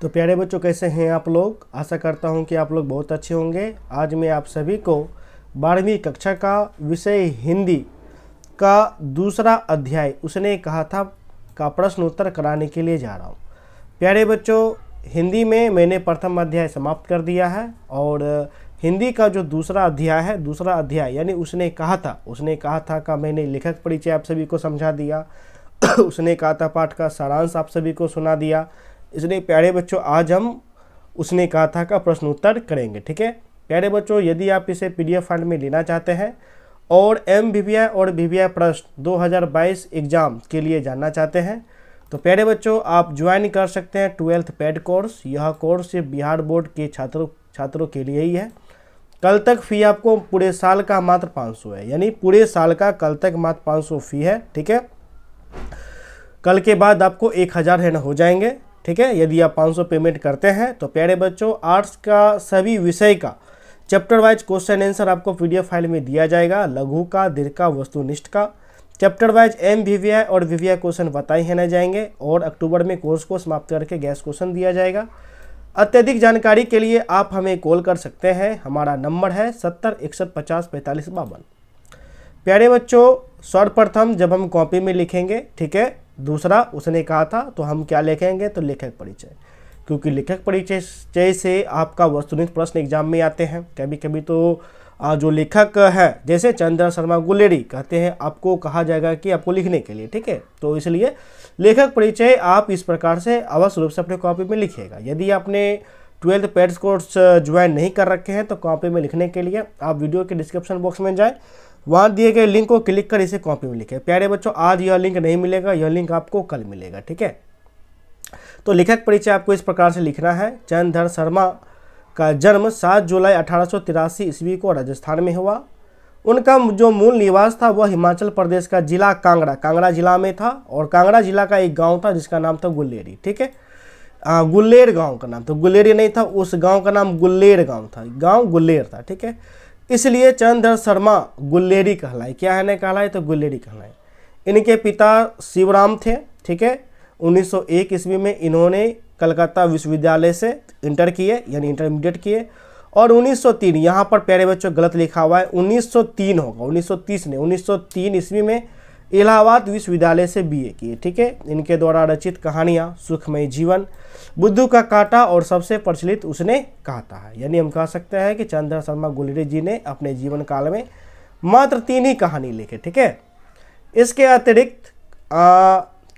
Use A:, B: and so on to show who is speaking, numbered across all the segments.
A: तो प्यारे बच्चों कैसे हैं आप लोग आशा करता हूं कि आप लोग बहुत अच्छे होंगे आज मैं आप सभी को बारहवीं कक्षा का विषय हिंदी का दूसरा अध्याय उसने कहा था का प्रश्न उत्तर कराने के लिए जा रहा हूं प्यारे बच्चों हिंदी में मैंने प्रथम अध्याय समाप्त कर दिया है और हिंदी का जो दूसरा अध्याय है दूसरा अध्याय यानी उसने कहा था उसने कहा था का मैंने लिखक परिचय आप सभी को समझा दिया उसने कहा था पाठ का सारांश आप सभी को सुना दिया इसलिए प्यारे बच्चों आज हम उसने कहा था का प्रश्न उत्तर करेंगे ठीक है प्यारे बच्चों यदि आप इसे पीडीएफ फाइल में लेना चाहते हैं और एम और वी प्रश्न 2022 एग्ज़ाम के लिए जानना चाहते हैं तो प्यारे बच्चों आप ज्वाइन कर सकते हैं ट्वेल्थ पेड कोर्स यह कोर्स सिर्फ बिहार बोर्ड के छात्रों छात्रों के लिए ही है कल तक फ़ी आपको पूरे साल का मात्र 500 है यानी पूरे साल का कल तक मात्र 500 फ़ी है ठीक है कल के बाद आपको एक हज़ार है ना हो जाएंगे ठीक है यदि आप 500 पेमेंट करते हैं तो प्यारे बच्चों आर्ट्स का सभी विषय का चैप्टर वाइज क्वेश्चन आंसर आपको पीडीएफ फाइल में दिया जाएगा लघु का दीर्घ का वस्तुनिष्ठ का चैप्टर वाइज एम वीवीआई और वीवीआई क्वेश्चन बताए हैं जाएंगे और अक्टूबर में कोर्स को समाप्त करके गैस क्वेश्चन दिया जाएगा अत्यधिक जानकारी के लिए आप हमें कॉल कर सकते हैं हमारा नंबर है सत्तर इकसठ पचास पैंतालीस बावन प्यारे बच्चों सर्वप्रथम जब हम कॉपी में लिखेंगे ठीक है दूसरा उसने कहा था तो हम क्या लिखेंगे तो लेखक परिचय क्योंकि लेखक परिचय से आपका वस्तुनिष्ठ प्रश्न एग्जाम में आते हैं कभी कभी तो जो लेखक हैं जैसे चंद्र शर्मा गुलेरी कहते हैं आपको कहा जाएगा कि आपको लिखने के लिए ठीक है तो इसलिए लेखक परिचय आप इस प्रकार से अवश्य रूप से अपने कॉपी में लिखिएगा यदि आपने ट्वेल्थ पेड कोर्स ज्वाइन नहीं कर रखे हैं तो कॉपी में लिखने के लिए आप वीडियो के डिस्क्रिप्शन बॉक्स में जाएँ वहाँ दिए गए लिंक को क्लिक कर इसे कॉपी में लिखे प्यारे बच्चों आज यह लिंक नहीं मिलेगा यह लिंक आपको कल मिलेगा ठीक है तो लिखक परिचय आपको इस प्रकार से लिखना है चंद्रधर शर्मा का जन्म 7 जुलाई अठारह ईस्वी को राजस्थान में हुआ उनका जो मूल निवास था वह हिमाचल प्रदेश का जिला कांगड़ा कांगड़ा जिला में था और कांगड़ा जिला का एक गांव था जिसका नाम था गुल्लेरी ठीक है गुल्लेर गांव का नाम था गुल्लेरी नहीं था उस गांव का नाम गुल्लेर गांव था गांव गुल्लेर था ठीक है इसलिए चंद्र शर्मा गुल्लेरी कहलाए क्या है ने कहलाए तो गुल्लेरी कहलाए इनके पिता शिवराम थे ठीक है 1901 ईस्वी में इन्होंने कलकत्ता विश्वविद्यालय से इंटर किए यानी इंटरमीडिएट किए और 1903 यहाँ पर प्यारे बच्चों गलत लिखा हुआ है 1903 होगा 1930 ने 1903 ईस्वी में इलाहाबाद विश्वविद्यालय से बीए किए ठीक है इनके द्वारा रचित कहानियाँ सुखमय जीवन बुद्धू का काटा और सबसे प्रचलित उसने कहता है यानी हम कह सकते हैं कि चंद्र शर्मा गुलरे जी ने अपने जीवन काल में मात्र तीन ही कहानी लिखे ठीक है इसके अतिरिक्त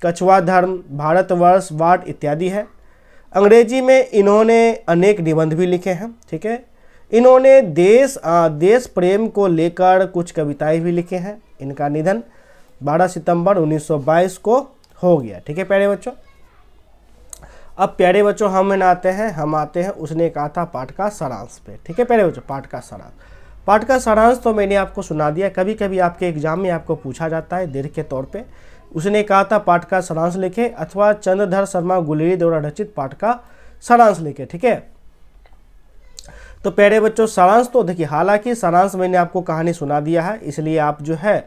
A: कछुआ धर्म भारतवर्ष वाट इत्यादि है अंग्रेजी में इन्होंने अनेक निबंध भी लिखे हैं ठीक है इन्होंने देश आ, देश प्रेम को लेकर कुछ कविताएं भी लिखे हैं इनका निधन 12 सितंबर 1922 को हो गया ठीक है प्यारे बच्चों अब प्यारे बच्चों हम ना आते हैं हम आते हैं उसने कहा था पाठ का सारांश पे ठीक है प्यारे बच्चों पाठ का सारांश पाठ का सारांश तो मैंने आपको सुना दिया कभी कभी आपके एग्जाम में आपको पूछा जाता है दीर्घ के तौर पे उसने कहा था पाठ का सारांश लिखे अथवा चंद्रधर शर्मा गुलेरी द्वारा रचित पाठ का सारांश लिखे ठीक है तो प्यारे बच्चों सारांश तो देखिए हालांकि सारांश मैंने आपको कहानी सुना दिया है इसलिए आप जो है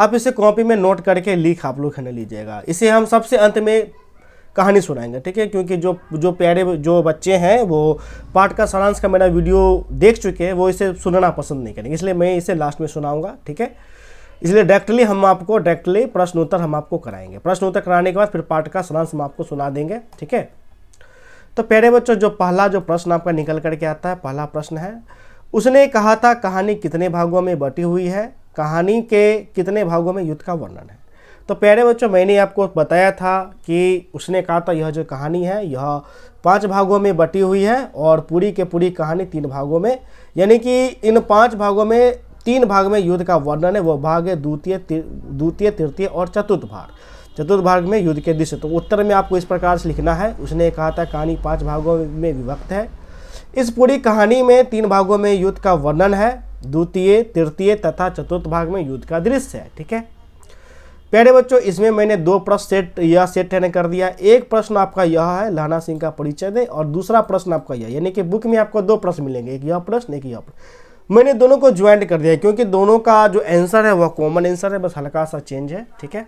A: आप इसे कॉपी में नोट करके लिख आप लोग खाना लीजिएगा इसे हम सबसे अंत में कहानी सुनाएंगे ठीक है क्योंकि जो जो प्यारे जो बच्चे हैं वो पाठ का सारांश का मेरा वीडियो देख चुके हैं वो इसे सुनना पसंद नहीं करेंगे इसलिए मैं इसे लास्ट में सुनाऊंगा ठीक है इसलिए डायरेक्टली हम आपको डायरेक्टली प्रश्न उत्तर हम आपको कराएंगे प्रश्न उत्तर कराने के बाद फिर पाठ का सारांश हम आपको सुना देंगे ठीक है तो प्यारे बच्चों जो पहला जो प्रश्न आपका निकल करके आता है पहला प्रश्न है उसने कहा था कहानी कितने भागों में बटी हुई है कहानी के कितने भागों में युद्ध का वर्णन है तो प्यारे बच्चों मैंने आपको बताया था कि उसने कहा था यह जो कहानी है यह पांच भागों में बटी हुई है और पूरी के पूरी कहानी तीन भागों में यानी कि इन पांच भागों में तीन भाग में युद्ध का वर्णन है वह भाग है द्वितीय द्वितीय तृतीय और चतुर्थ भाग चतुर्थ भाग में युद्ध के दृश्य तो उत्तर में आपको इस प्रकार से लिखना है उसने कहा था कहानी पाँच भागों में विभक्त है इस पूरी कहानी में तीन भागों में युद्ध का वर्णन है द्वितीय तृतीय तथा चतुर्थ भाग में युद्ध का दृश्य है ठीक है प्यारे बच्चों इसमें मैंने दो प्रश्न सेट या सेट है कर दिया एक प्रश्न आपका यह है लाना सिंह का परिचय दें और दूसरा प्रश्न आपका यह यानी कि बुक में आपको दो प्रश्न मिलेंगे एक यह प्रश्न एक यह मैंने दोनों को ज्वाइंट कर दिया क्योंकि दोनों का जो आंसर है वह कॉमन आंसर है बस हल्का सा चेंज है ठीक है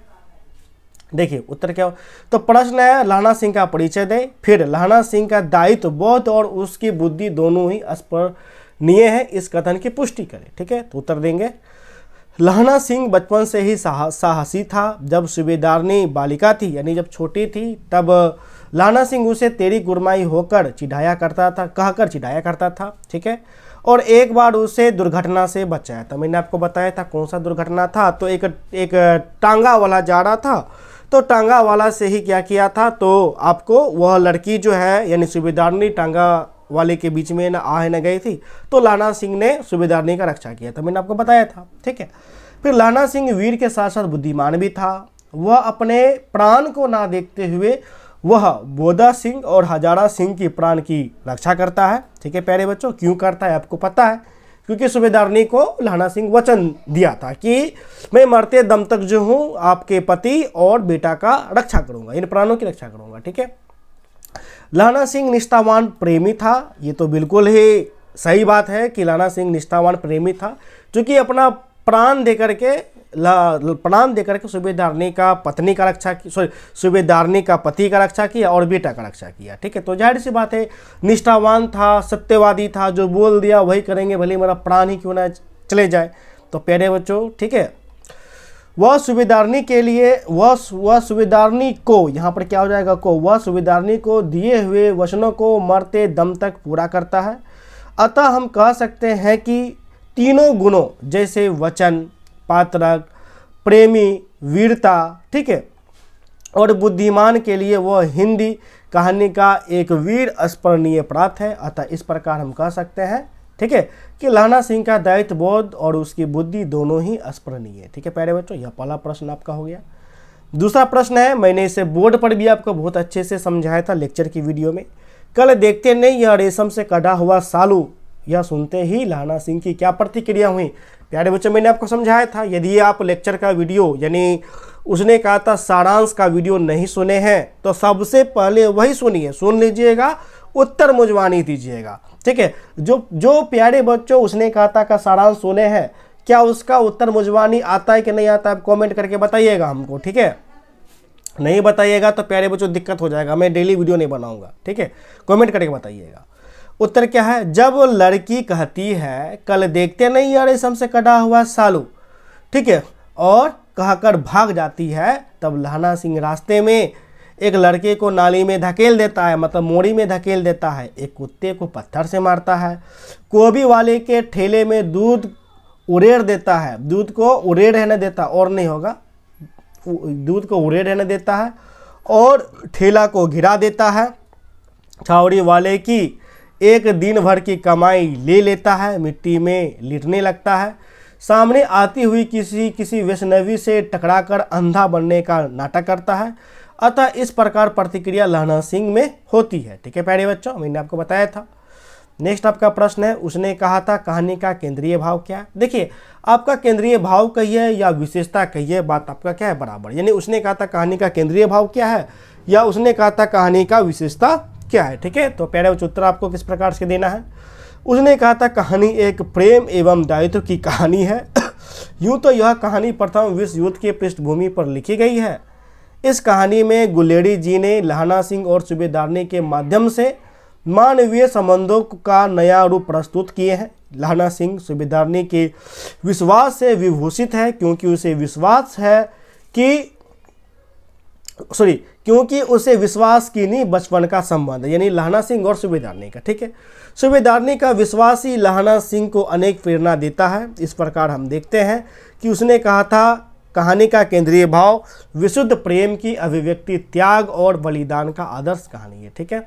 A: देखिए उत्तर क्या हो तो प्रश्न है लाहना सिंह का परिचय दें फिर लाहना सिंह का दायित्व तो बोध और उसकी बुद्धि दोनों ही स्पर निये हैं इस कथन की पुष्टि करें ठीक है तो उत्तर देंगे लहना सिंह बचपन से ही साह, साहसी था जब सुबेदारनी बालिका थी यानी जब छोटी थी तब लहना सिंह उसे तेरी गुरमाई होकर चिढ़ाया करता था कहकर चिढ़ाया करता था ठीक है और एक बार उसे दुर्घटना से बचाया था मैंने आपको बताया था कौन सा दुर्घटना था तो एक एक टांगा वाला जा रहा था तो टांगा वाला से ही क्या किया था तो आपको वह लड़की जो है यानी सुबेदारनी टांगा वाले के बीच में ना आ न गई थी तो लाना सिंह ने सूबेदारनी का रक्षा किया था मैंने आपको बताया था ठीक है फिर लाना सिंह वीर के साथ साथ बुद्धिमान भी था वह अपने प्राण को ना देखते हुए वह बोधा सिंह और हजारा सिंह की प्राण की रक्षा करता है ठीक है प्यारे बच्चों क्यों करता है आपको पता है क्योंकि सूबेदारनी को लाना सिंह वचन दिया था कि मैं मरते दम तक जो हूँ आपके पति और बेटा का रक्षा करूँगा इन प्राणों की रक्षा करूँगा ठीक है लाना सिंह निष्ठावान प्रेमी था ये तो बिल्कुल ही सही बात है कि लाना सिंह निष्ठावान प्रेमी था क्योंकि अपना प्राण दे करके प्राण दे करके सूबेदारनी का पत्नी का रक्षा की सॉरी सूबेदारनी का पति का रक्षा किया और बेटा का रक्षा किया ठीक है तो जाहिर सी बात है निष्ठावान था सत्यवादी था जो बोल दिया वही करेंगे भले मेरा प्राण ही क्यों ना चले जाए तो प्यारे बच्चों ठीक है वह सुविधारणी के लिए वह वह सुविधारणी को यहाँ पर क्या हो जाएगा को वह सुविधारणी को दिए हुए वचनों को मरते दम तक पूरा करता है अतः हम कह सकते हैं कि तीनों गुणों जैसे वचन पात्रक प्रेमी वीरता ठीक है और बुद्धिमान के लिए वह हिंदी कहानी का एक वीर स्मरणीय प्रात है अतः इस प्रकार हम कह सकते हैं ठीक है कि लाना सिंह का दायित्व बोध और उसकी बुद्धि दोनों ही स्मरणीय है ठीक है प्यारे बच्चों यह पहला प्रश्न आपका हो गया दूसरा प्रश्न है मैंने इसे बोर्ड पर भी आपको बहुत अच्छे से समझाया था लेक्चर की वीडियो में कल देखते नहीं यह रेशम से कटा हुआ सालू यह सुनते ही लाना सिंह की क्या प्रतिक्रिया हुई प्यारे बच्चों मैंने आपको समझाया था यदि आप लेक्चर का वीडियो यानी उसने कहा था सारांश का वीडियो नहीं सुने हैं तो सबसे पहले वही सुनिए सुन लीजिएगा उत्तर मुझवानी दीजिएगा ठीक है जो जो प्यारे बच्चों उसने कहा था का सारांश सुने हैं क्या उसका उत्तर मुझवानी आता है कि नहीं आता है आप कॉमेंट करके बताइएगा हमको ठीक है नहीं बताइएगा तो प्यारे बच्चों दिक्कत हो जाएगा मैं डेली वीडियो नहीं बनाऊंगा ठीक है कॉमेंट करके बताइएगा उत्तर क्या है जब लड़की कहती है कल देखते नहीं यार इस से कटा हुआ सालू ठीक है और कहकर भाग जाती है तब लहना सिंह रास्ते में एक लड़के को नाली में धकेल देता है मतलब मोड़ी में धकेल देता है एक कुत्ते को पत्थर से मारता है कोबी वाले के ठेले में दूध उड़ेड़ देता है दूध को उड़ेड़ रहने देता और नहीं होगा दूध को उड़ेड़ रहने देता है और ठेला को घिरा देता है छावड़ी वाले की एक दिन भर की कमाई ले लेता है मिट्टी में लिटने लगता है सामने आती हुई किसी किसी वैष्णवी से टकराकर अंधा बनने का नाटक करता है अतः इस प्रकार प्रतिक्रिया लहना सिंह में होती है ठीक है प्यारे बच्चों मैंने आपको बताया था नेक्स्ट आपका प्रश्न है उसने कहा था कहानी का केंद्रीय भाव क्या है देखिए आपका केंद्रीय भाव कहिए या विशेषता कहिए बात आपका क्या है बराबर यानी उसने कहा था कहानी का केंद्रीय भाव क्या है या उसने कहा था कहानी का विशेषता क्या है ठीक है तो प्यारे बच्चों उत्तर आपको किस प्रकार से देना है उसने कहा था कहानी एक प्रेम एवं दायित्व की कहानी है यूँ तो यह कहानी प्रथम विश्व युद्ध की पृष्ठभूमि पर लिखी गई है इस कहानी में गुलेड़ी जी ने लहाना सिंह और सूबेदारनी के माध्यम से मानवीय संबंधों का नया रूप प्रस्तुत किए हैं लहाना सिंह सूबेदारनी के विश्वास से विभूषित है क्योंकि उसे विश्वास है कि सॉरी क्योंकि उसे विश्वास की नहीं बचपन का संबंध यानी लहाना सिंह और सूबेदारनी का ठीक है सूबेदारनी का विश्वास ही लहाना सिंह को अनेक प्रेरणा देता है इस प्रकार हम देखते हैं कि उसने कहा था कहानी का केंद्रीय भाव विशुद्ध प्रेम की अभिव्यक्ति त्याग और बलिदान का आदर्श कहानी है ठीक है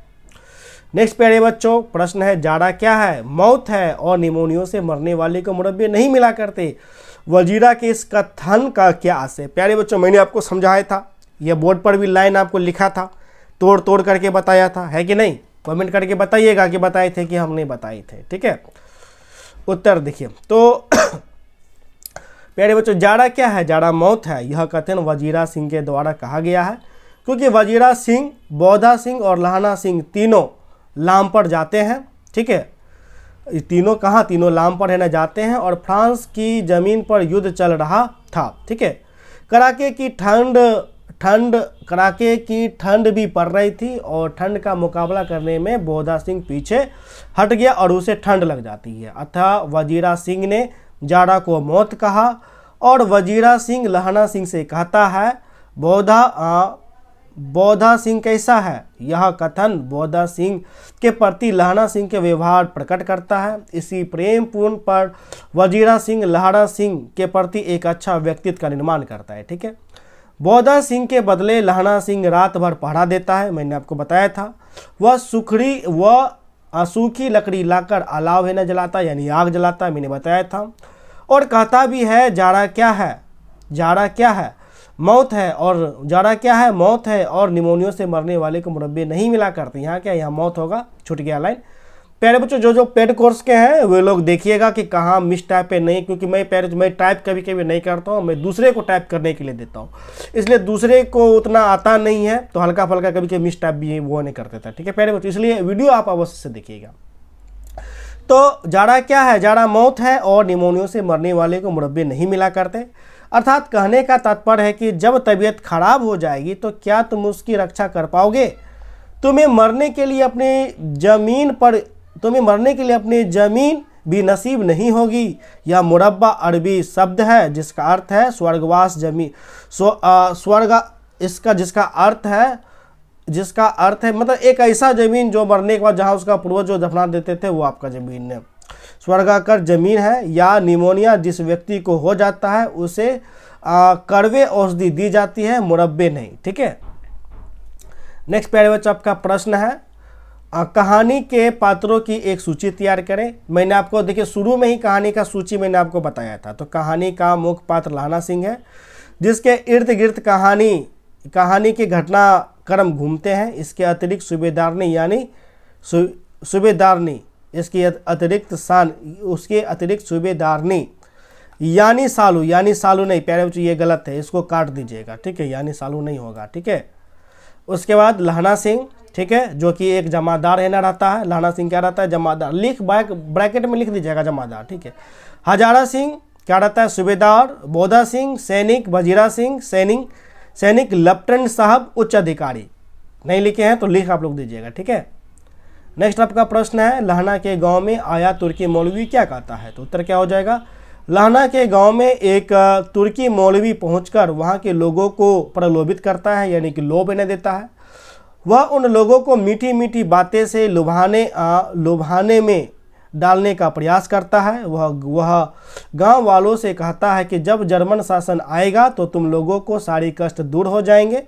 A: नेक्स्ट प्यारे बच्चों प्रश्न है जाड़ा क्या है मौत है और निमोनियो से मरने वाले को मुरब्बे नहीं मिला करते वजीरा के इस कथन का क्या आशय प्यारे बच्चों मैंने आपको समझाया था यह बोर्ड पर भी लाइन आपको लिखा था तोड़ तोड़ करके बताया था है कि नहीं कमेंट करके बताइएगा कि बताए थे कि हमने बताए थे ठीक है उत्तर देखिए तो प्यारे बच्चों जाड़ा क्या है जाड़ा मौत है यह कथन वजीरा सिंह के द्वारा कहा गया है क्योंकि वजीरा सिंह बौधा सिंह और लहाना सिंह तीनों लाम पर जाते हैं ठीक है तीनों कहाँ तीनों लाम पर है ना जाते हैं और फ्रांस की ज़मीन पर युद्ध चल रहा था ठीक है कड़ाके की ठंड ठंड कड़ाके की ठंड भी पड़ रही थी और ठंड का मुकाबला करने में बोधा सिंह पीछे हट गया और उसे ठंड लग जाती है अतः वजीरा सिंह ने जाड़ा को मौत कहा और वजीरा सिंह लहना सिंह से कहता है बौधा आ बौधा सिंह कैसा है यह कथन बौधा सिंह के प्रति लहना सिंह के व्यवहार प्रकट करता है इसी प्रेम पूर्ण पर वजीरा सिंह लहना सिंह के प्रति एक अच्छा व्यक्तित्व का निर्माण करता है ठीक है बौधा सिंह के बदले लहना सिंह रात भर पहरा देता है मैंने आपको बताया था वह सुखड़ी व असूखी लकड़ी लाकर अलाव है न जलाता यानी आग जलाता मैंने बताया था और कहता भी है जाड़ा क्या है जाड़ा क्या है मौत है और जाड़ा क्या है मौत है और निमोनियों से मरने वाले को मुरबे नहीं मिला करते यहाँ क्या यहाँ मौत होगा छुट गया लाइन प्यारे बच्चों जो जो पेड कोर्स के हैं वे लोग देखिएगा कि कहाँ मिस टाइप है नहीं क्योंकि मैं पेड मैं टाइप कभी कभी नहीं करता हूँ मैं दूसरे को टाइप करने के लिए देता हूँ इसलिए दूसरे को उतना आता नहीं है तो हल्का फल्का कभी कभी मिस टाइप भी वो नहीं करते थे ठीक है प्यारे बच्चों इसलिए वीडियो आप अवश्य से देखिएगा तो जाड़ा क्या है जाड़ा मौत है और निमोनियों से मरने वाले को मुरब्बे नहीं मिला करते अर्थात कहने का तात्पर्य है कि जब तबीयत खराब हो जाएगी तो क्या तुम उसकी रक्षा कर पाओगे तुम्हें मरने के लिए अपनी ज़मीन पर तुम्हें मरने के लिए अपनी ज़मीन भी नसीब नहीं होगी यह मुरबा अरबी शब्द है जिसका अर्थ है स्वर्गवास जमीन स्वर्ग इसका जिसका अर्थ है जिसका अर्थ है मतलब एक ऐसा ज़मीन जो मरने के बाद जहाँ उसका पूर्वज जो दफना देते थे वो आपका ज़मीन है स्वर्गाकर जमीन है या निमोनिया जिस व्यक्ति को हो जाता है उसे कड़वे औषधि दी जाती है मुरब्बे नहीं ठीक है नेक्स्ट पैरवेज आपका प्रश्न है कहानी के पात्रों की एक सूची तैयार करें मैंने आपको देखिए शुरू में ही कहानी का सूची मैंने आपको बताया था तो कहानी का मुख्य पात्र लाना सिंह है जिसके इर्द गिर्द कहानी कहानी के घटनाक्रम घूमते हैं इसके अतिरिक्त सूबेदारनी यानी सूबेदारनी इसके अतिरिक्त शान उसके अतिरिक्त सूबेदारनी यानी सालू यानी सालू नहीं प्यारे बच्चों ये गलत है इसको काट दीजिएगा ठीक है यानी सालू नहीं होगा ठीक है उसके बाद लहना सिंह ठीक है जो कि एक जमादार है ना रहता है लाना सिंह क्या रहता है जमादार लिख बैक ब्रैकेट में लिख दीजिएगा जमादार ठीक है हजारा सिंह क्या रहता है सूबेदार बोधा सिंह सैनिक वजीरा सिंह सैनिक सैनिक लेफ्टिनेंट साहब उच्च अधिकारी नहीं लिखे हैं तो लिख आप लोग दीजिएगा ठीक है नेक्स्ट आपका प्रश्न है लहना के गांव में आया तुर्की मौलवी क्या कहता है तो उत्तर क्या हो जाएगा लहना के गांव में एक तुर्की मौलवी पहुंचकर वहां के लोगों को प्रलोभित करता है यानी कि लोभ इन्हें देता है वह उन लोगों को मीठी मीठी बातें से लुभाने लुभाने में डालने का प्रयास करता है वह वह गांव वालों से कहता है कि जब जर्मन शासन आएगा तो तुम लोगों को सारी कष्ट दूर हो जाएंगे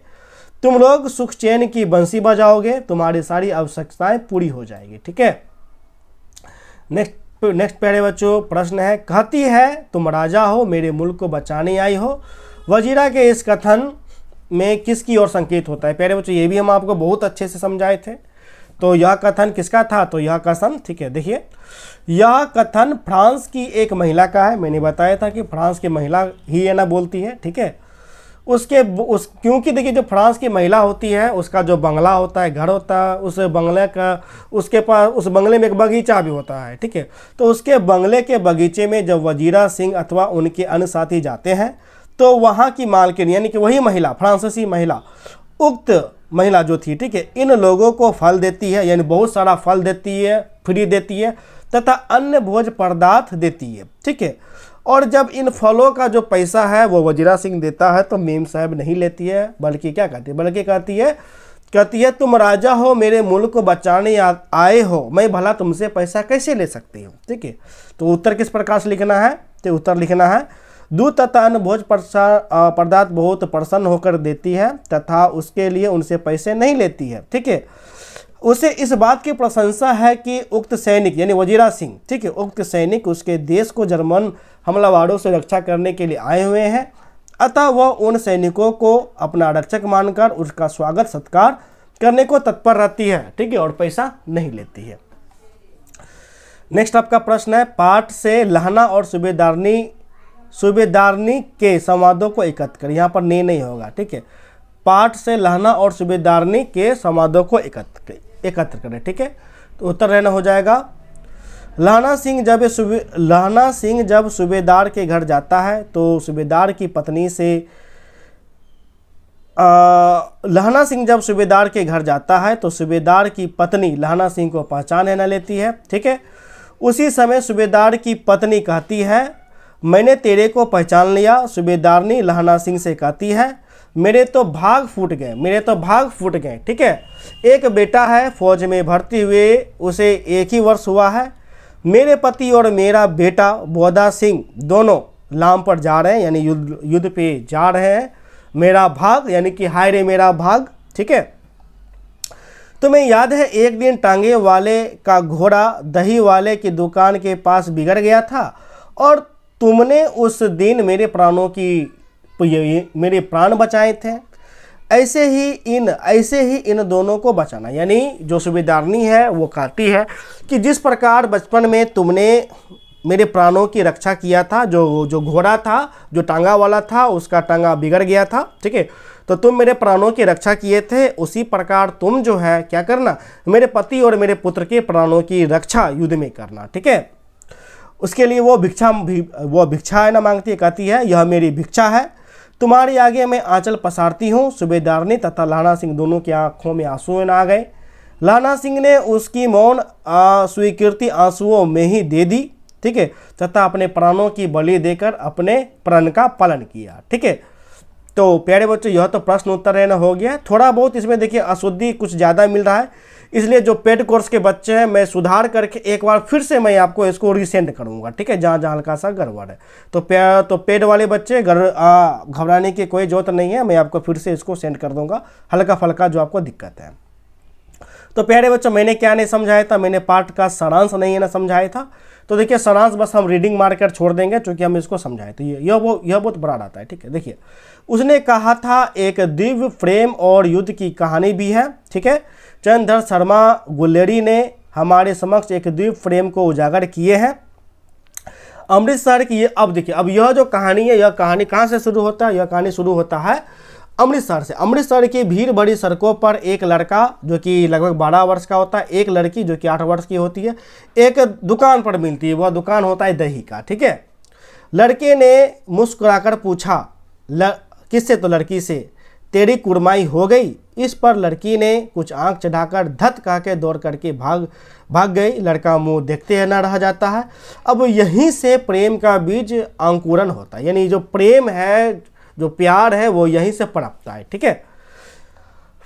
A: तुम लोग सुख चैन की बंसी बजाओगे तुम्हारी सारी आवश्यकताएं पूरी हो जाएगी ठीक है नेक्स्ट नेक्स्ट पहले बच्चों प्रश्न है कहती है तुम राजा हो मेरे मुल्क को बचाने आई हो वजीरा के इस कथन में किसकी ओर संकेत होता है प्यारे बच्चों ये भी हम आपको बहुत अच्छे से समझाए थे तो यह कथन किसका था तो यह कथन ठीक है देखिए यह कथन फ्रांस की एक महिला का है मैंने बताया था कि फ्रांस की महिला ही है ना बोलती है ठीक है उसके उस क्योंकि देखिए जो फ्रांस की महिला होती है उसका जो बंगला होता है घर होता है उस बंगले का उसके पास उस बंगले में एक बगीचा भी होता है ठीक है तो उसके बंगले के बगीचे में जब वजीरा सिंह अथवा उनके अन्य साथी जाते हैं तो वहाँ की मालकिन यानी कि वही महिला फ्रांसीसी महिला उक्त महिला जो थी ठीक है इन लोगों को फल देती है यानी बहुत सारा फल देती है फ्री देती है तथा अन्य भोज पदार्थ देती है ठीक है और जब इन फलों का जो पैसा है वो वजीरा सिंह देता है तो मेम साहब नहीं लेती है बल्कि क्या कहती है बल्कि कहती है कहती है तुम राजा हो मेरे मुल्क को बचाने आए हो मैं भला तुमसे पैसा कैसे ले सकती हूँ ठीक है तो उत्तर किस प्रकार से लिखना है तो उत्तर लिखना है दूध तथा अन्य भोज पदार्थ बहुत प्रसन्न होकर देती है तथा उसके लिए उनसे पैसे नहीं लेती है ठीक है उसे इस बात की प्रशंसा है कि उक्त सैनिक यानी वजीरा सिंह ठीक है उक्त सैनिक उसके देश को जर्मन हमलावारों से रक्षा करने के लिए आए हुए हैं अतः वह उन सैनिकों को अपना रक्षक मानकर उसका स्वागत सत्कार करने को तत्पर रहती है ठीक है और पैसा नहीं लेती है नेक्स्ट आपका प्रश्न है पाठ से लहना और सूबेदारनी सूबेदारनी के संवादों को एकत्र कर यहाँ पर ने नहीं होगा ठीक है पाठ से लहना और सूबेदारनी के संवादों को एकत्र एकत्र करें ठीक है तो उत्तर रहना हो जाएगा लहना सिंह जब सुबे लहना सिंह जब सूबेदार के घर जाता है तो सूबेदार की पत्नी से आ, लहना सिंह जब सूबेदार के घर जाता है तो सूबेदार की पत्नी लहना सिंह को पहचान है न लेती है ठीक है उसी समय सूबेदार की पत्नी कहती है मैंने तेरे को पहचान लिया सूबेदारनी लहना सिंह से कहती है मेरे तो भाग फूट गए मेरे तो भाग फूट गए ठीक है एक बेटा है फौज में भर्ती हुए उसे एक ही वर्ष हुआ है मेरे पति और मेरा बेटा बोधा सिंह दोनों लाम पर जा रहे हैं यानी युद्ध युद्ध पे जा रहे हैं मेरा भाग यानी कि हाय रे मेरा भाग ठीक है तुम्हें याद है एक दिन टांगे वाले का घोड़ा दही वाले की दुकान के पास बिगड़ गया था और तुमने उस दिन मेरे प्राणों की मेरे प्राण बचाए थे ऐसे ही इन ऐसे ही इन दोनों को बचाना यानी जो सुबेदारनी है वो कहती है कि जिस प्रकार बचपन में तुमने मेरे प्राणों की रक्षा किया था जो जो घोड़ा था जो टांगा वाला था उसका टांगा बिगड़ गया था ठीक है तो तुम मेरे प्राणों की रक्षा किए थे उसी प्रकार तुम जो है क्या करना मेरे पति और मेरे पुत्र के प्राणों की रक्षा युद्ध में करना ठीक है उसके लिए वो भिक्षा भी वो भिक्षा है ना मांगती है कहती है यह मेरी भिक्षा है तुम्हारे आगे मैं आंचल पसारती हूँ सुबेदारनी तथा लाना सिंह दोनों की आंखों में आंसू न आ गए लाना सिंह ने उसकी मौन स्वीकृति आंसुओं में ही दे दी ठीक है तथा अपने प्राणों की बलि देकर अपने प्रण का पालन किया ठीक है तो प्यारे बच्चों यह तो प्रश्न उत्तर रहना हो गया थोड़ा बहुत इसमें देखिए अशुद्धि कुछ ज़्यादा मिल रहा है इसलिए जो पेड कोर्स के बच्चे हैं मैं सुधार करके एक बार फिर से मैं आपको इसको रिसेंड करूंगा ठीक है जहाँ जहाँ हल्का सा गड़बड़ है तो पे, तो पेड वाले बच्चे घर घबराने की कोई जरूरत नहीं है मैं आपको फिर से इसको सेंड कर दूंगा हल्का फल्का जो आपको दिक्कत है तो प्यारे बच्चों मैंने क्या नहीं समझाया था मैंने पार्ट का सारांश नहीं है ना समझाया था तो देखिए सारांश बस हम रीडिंग मार कर छोड़ देंगे चूँकि हम इसको समझाए तो ये यह वो यह बहुत बड़ा रहता है ठीक है देखिए उसने कहा था एक दिव्य प्रेम और युद्ध की कहानी भी है ठीक है चंद्र शर्मा गुलेरी ने हमारे समक्ष एक द्वीप फ्रेम को उजागर किए हैं अमृतसर की ये अब देखिए अब यह जो कहानी है यह कहानी कहाँ से शुरू होता है यह कहानी शुरू होता है अमृतसर से अमृतसर की भीड़ भरी सड़कों पर एक लड़का जो कि लगभग बारह वर्ष का होता है एक लड़की जो कि आठ वर्ष की होती है एक दुकान पर मिलती है वह दुकान होता है दही का ठीक है लड़के ने मुस्कुराकर पूछा किससे तो लड़की से तेरी कुड़माई हो गई इस पर लड़की ने कुछ आंख चढ़ाकर धत कह के दौड़ करके भाग भाग गई लड़का मुंह देखते हैं ना रह जाता है अब यहीं से प्रेम का बीज अंकुरन होता है यानी जो प्रेम है जो प्यार है वो यहीं से पड़पता है ठीक है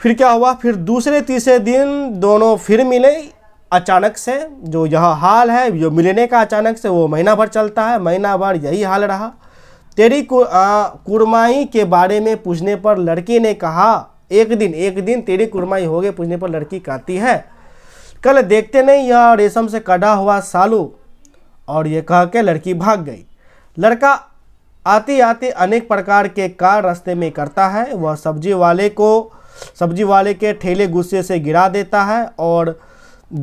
A: फिर क्या हुआ फिर दूसरे तीसरे दिन दोनों फिर मिले अचानक से जो यह हाल है जो मिलने का अचानक से वो महीना भर चलता है महीना भर यही हाल रहा तेरी कुरमाई के बारे में पूछने पर लड़की ने कहा एक दिन एक दिन तेरी कुरमाई हो गए पूछने पर लड़की कहती है कल देखते नहीं यह रेशम से कटा हुआ सालू और ये कह के लड़की भाग गई लड़का आते आते अनेक प्रकार के कार रास्ते में करता है वह सब्जी वाले को सब्जी वाले के ठेले गुस्से से गिरा देता है और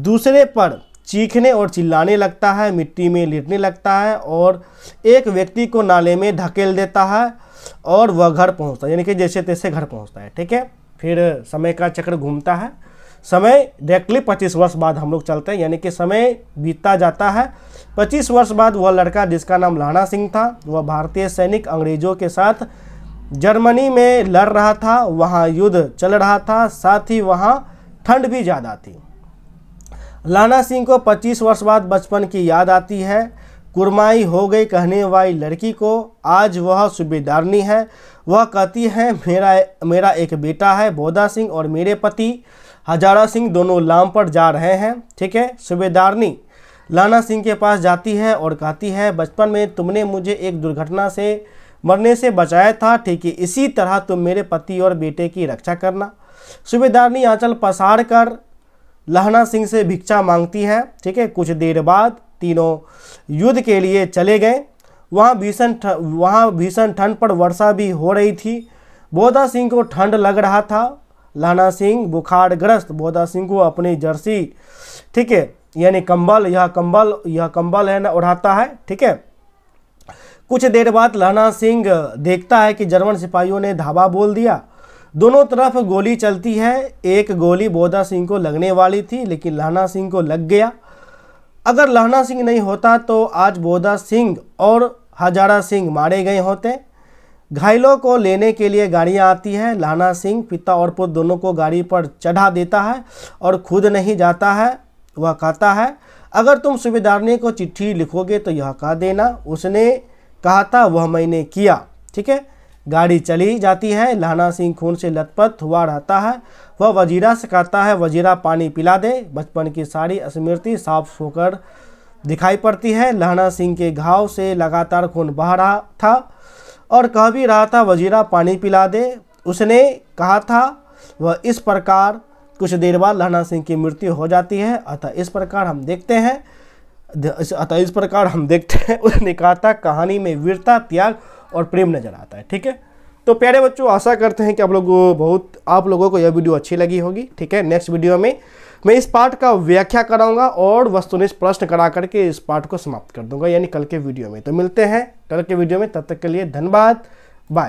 A: दूसरे पर चीखने और चिल्लाने लगता है मिट्टी में लिटने लगता है और एक व्यक्ति को नाले में ढकेल देता है और वह घर पहुंचता है यानी कि जैसे तैसे घर पहुंचता है ठीक है फिर समय का चक्र घूमता है समय डायरेक्टली पच्चीस वर्ष बाद हम लोग चलते हैं यानी कि समय बीतता जाता है पच्चीस वर्ष बाद वह लड़का जिसका नाम लाना सिंह था वह भारतीय सैनिक अंग्रेजों के साथ जर्मनी में लड़ रहा था वहाँ युद्ध चल रहा था साथ ही वहाँ ठंड भी ज़्यादा थी लाना सिंह को 25 वर्ष बाद बचपन की याद आती है कुरमाई हो गई कहने वाली लड़की को आज वह सूबेदारनी है वह कहती है मेरा मेरा एक बेटा है बोधा सिंह और मेरे पति हजारा सिंह दोनों लाम पर जा रहे हैं ठीक है सूबेदारनी लाना सिंह के पास जाती है और कहती है बचपन में तुमने मुझे एक दुर्घटना से मरने से बचाया था ठीक है इसी तरह तुम मेरे पति और बेटे की रक्षा करना सूबेदारनी आंचल पसार कर लहना सिंह से भिक्षा मांगती है ठीक है कुछ देर बाद तीनों युद्ध के लिए चले गए वहाँ भीषण वहाँ भीषण ठंड पर वर्षा भी हो रही थी बोधा सिंह को ठंड लग रहा था लहना सिंह बुखार ग्रस्त बोधा सिंह को अपनी जर्सी ठीक है यानी कंबल यह कंबल यह कंबल है ना उड़ाता है ठीक है कुछ देर बाद लहना सिंह देखता है कि जर्मन सिपाहियों ने धाबा बोल दिया दोनों तरफ गोली चलती है एक गोली बोधा सिंह को लगने वाली थी लेकिन लहना सिंह को लग गया अगर लहना सिंह नहीं होता तो आज बोधा सिंह और हजारा सिंह मारे गए होते घायलों को लेने के लिए गाड़ियाँ आती हैं लहना सिंह पिता और पुत्र दोनों को गाड़ी पर चढ़ा देता है और खुद नहीं जाता है वह कहता है अगर तुम सुबेदारनी को चिट्ठी लिखोगे तो यह कह देना उसने कहा था वह मैंने किया ठीक है गाड़ी चली जाती है लहना सिंह खून से लथपथ हुआ रहता है वह वजीरा से कहता है वजीरा पानी पिला दे बचपन की सारी स्मृति साफ होकर दिखाई पड़ती है लहना सिंह के घाव से लगातार खून बह रहा था और कह भी रहा था वजीरा पानी पिला दे उसने कहा था वह इस प्रकार कुछ देर बाद लहना सिंह की मृत्यु हो जाती है अतः इस प्रकार हम देखते हैं अतः इस प्रकार हम देखते हैं उसने कहा था कहानी में वीरता त्याग और प्रेम नज़र आता है ठीक है तो प्यारे बच्चों आशा करते हैं कि आप लोग बहुत आप लोगों को यह वीडियो अच्छी लगी होगी ठीक है नेक्स्ट वीडियो में मैं इस पार्ट का व्याख्या कराऊंगा और वस्तुनिष्ठ प्रश्न करा करके इस पार्ट को समाप्त कर दूंगा यानी कल के वीडियो में तो मिलते हैं कल के वीडियो में तब तक के लिए धन्यवाद बाय